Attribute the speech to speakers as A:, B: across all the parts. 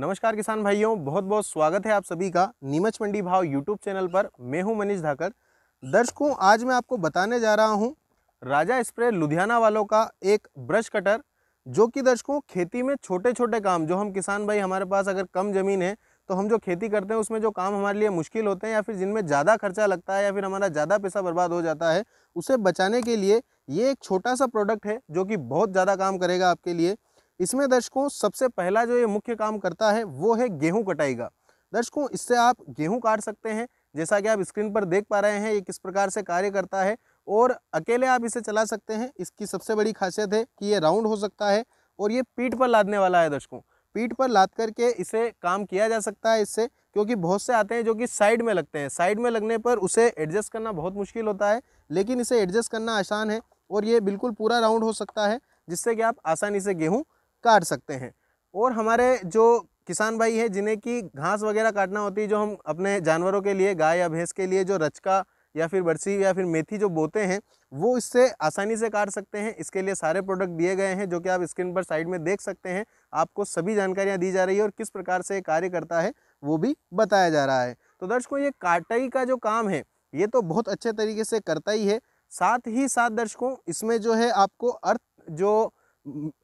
A: नमस्कार किसान भाइयों बहुत बहुत स्वागत है आप सभी का नीमच मंडी भाव यूट्यूब चैनल पर मैं हूं मनीष धाकर दर्शकों आज मैं आपको बताने जा रहा हूं राजा स्प्रे लुधियाना वालों का एक ब्रश कटर जो कि दर्शकों खेती में छोटे छोटे काम जो हम किसान भाई हमारे पास अगर कम ज़मीन है तो हम जो खेती करते हैं उसमें जो काम हमारे लिए मुश्किल होते हैं या फिर जिनमें ज़्यादा खर्चा लगता है या फिर हमारा ज़्यादा पैसा बर्बाद हो जाता है उसे बचाने के लिए ये एक छोटा सा प्रोडक्ट है जो कि बहुत ज़्यादा काम करेगा आपके लिए इसमें दर्शकों सबसे पहला जो ये मुख्य काम करता है वो है गेहूँ कटाई का दर्शकों इससे आप गेहूँ काट सकते हैं जैसा कि आप स्क्रीन पर देख पा रहे हैं ये किस प्रकार से कार्य करता है और अकेले आप इसे चला सकते हैं इसकी सबसे बड़ी खासियत है कि ये राउंड हो सकता है और ये पीठ पर लादने वाला है दर्शकों पीठ पर लाद करके इसे काम किया जा सकता है इससे क्योंकि बहुत से आते हैं जो कि साइड में लगते हैं साइड में लगने पर उसे एडजस्ट करना बहुत मुश्किल होता है लेकिन इसे एडजस्ट करना आसान है और ये बिल्कुल पूरा राउंड हो सकता है जिससे कि आप आसानी से गेहूँ काट सकते हैं और हमारे जो किसान भाई हैं जिन्हें कि घास वगैरह काटना होती है जो हम अपने जानवरों के लिए गाय या भैंस के लिए जो रचका या फिर बरसी या फिर मेथी जो बोते हैं वो इससे आसानी से काट सकते हैं इसके लिए सारे प्रोडक्ट दिए गए हैं जो कि आप स्क्रीन पर साइड में देख सकते हैं आपको सभी जानकारियाँ दी जा रही है और किस प्रकार से कार्य करता है वो भी बताया जा रहा है तो दर्शकों ये काटाई का जो काम है ये तो बहुत अच्छे तरीके से करता ही है साथ ही साथ दर्शकों इसमें जो है आपको अर्थ जो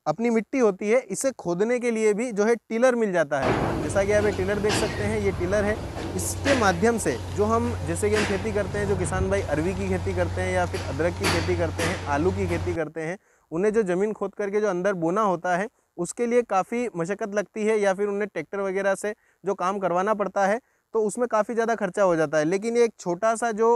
A: अपनी मिट्टी होती है इसे खोदने के लिए भी जो है टिलर मिल जाता है जैसा कि आप ये टिलर देख सकते हैं ये टिलर है इसके माध्यम से जो हम जैसे कि हम खेती करते हैं जो किसान भाई अरवी की खेती करते हैं या फिर अदरक की खेती करते हैं आलू की खेती करते हैं उन्हें जो ज़मीन खोद करके जो अंदर बोना होता है उसके लिए काफ़ी मशक्क़त लगती है या फिर उन्हें ट्रैक्टर वगैरह से जो काम करवाना पड़ता है तो उसमें काफ़ी ज़्यादा खर्चा हो जाता है लेकिन ये एक छोटा सा जो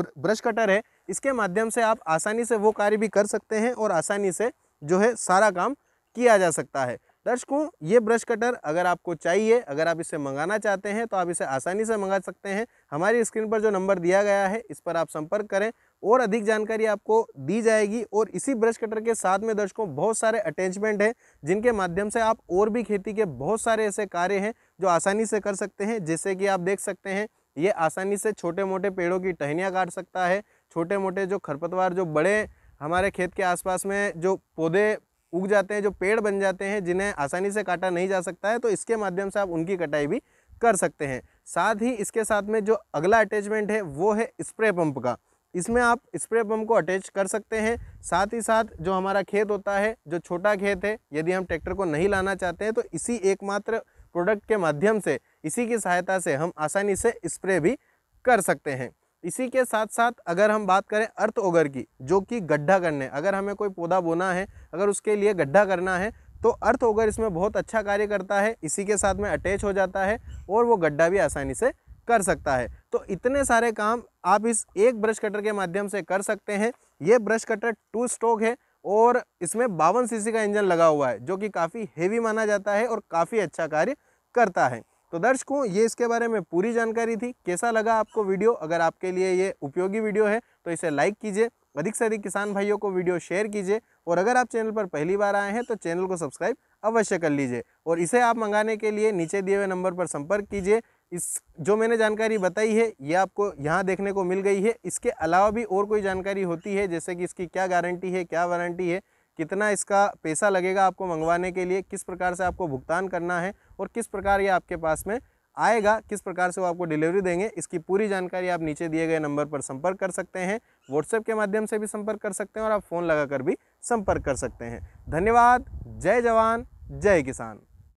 A: ब्रश कटर है इसके माध्यम से आप आसानी से वो कार्य भी कर सकते हैं और आसानी से जो है सारा काम किया जा सकता है दर्शकों ये ब्रश कटर अगर आपको चाहिए अगर आप इसे मंगाना चाहते हैं तो आप इसे आसानी से मंगा सकते हैं हमारी स्क्रीन पर जो नंबर दिया गया है इस पर आप संपर्क करें और अधिक जानकारी आपको दी जाएगी और इसी ब्रश कटर के साथ में दर्शकों बहुत सारे अटैचमेंट हैं जिनके माध्यम से आप और भी खेती के बहुत सारे ऐसे कार्य हैं जो आसानी से कर सकते हैं जैसे कि आप देख सकते हैं ये आसानी से छोटे मोटे पेड़ों की टहनियाँ काट सकता है छोटे मोटे जो खरपतवार जो बड़े हमारे खेत के आसपास में जो पौधे उग जाते हैं जो पेड़ बन जाते हैं जिन्हें आसानी से काटा नहीं जा सकता है तो इसके माध्यम से आप उनकी कटाई भी कर सकते हैं साथ ही इसके साथ में जो अगला अटैचमेंट है वो है स्प्रे पंप का इसमें आप स्प्रे पंप को अटैच कर सकते हैं साथ ही साथ जो हमारा खेत होता है जो छोटा खेत है यदि हम ट्रैक्टर को नहीं लाना चाहते हैं तो इसी एकमात्र प्रोडक्ट के माध्यम से इसी की सहायता से हम आसानी से स्प्रे भी कर सकते हैं इसी के साथ साथ अगर हम बात करें अर्थ ओगर की जो कि गड्ढा करने अगर हमें कोई पौधा बोना है अगर उसके लिए गड्ढा करना है तो अर्थ ओगर इसमें बहुत अच्छा कार्य करता है इसी के साथ में अटैच हो जाता है और वो गड्ढा भी आसानी से कर सकता है तो इतने सारे काम आप इस एक ब्रश कटर के माध्यम से कर सकते हैं ये ब्रश कटर टू स्ट्रोक है और इसमें बावन सीसी का इंजन लगा हुआ है जो कि काफ़ी हेवी माना जाता है और काफ़ी अच्छा कार्य करता है तो दर्शकों ये इसके बारे में पूरी जानकारी थी कैसा लगा आपको वीडियो अगर आपके लिए ये उपयोगी वीडियो है तो इसे लाइक कीजिए अधिक से अधिक किसान भाइयों को वीडियो शेयर कीजिए और अगर आप चैनल पर पहली बार आए हैं तो चैनल को सब्सक्राइब अवश्य कर लीजिए और इसे आप मंगाने के लिए नीचे दिए हुए नंबर पर संपर्क कीजिए इस जो मैंने जानकारी बताई है ये आपको यहाँ देखने को मिल गई है इसके अलावा भी और कोई जानकारी होती है जैसे कि इसकी क्या गारंटी है क्या वारंटी है कितना इसका पैसा लगेगा आपको मंगवाने के लिए किस प्रकार से आपको भुगतान करना है और किस प्रकार ये आपके पास में आएगा किस प्रकार से वो आपको डिलीवरी देंगे इसकी पूरी जानकारी आप नीचे दिए गए नंबर पर संपर्क कर सकते हैं व्हाट्सएप के माध्यम से भी संपर्क कर सकते हैं और आप फ़ोन लगाकर भी संपर्क कर सकते हैं धन्यवाद जय जवान जय किसान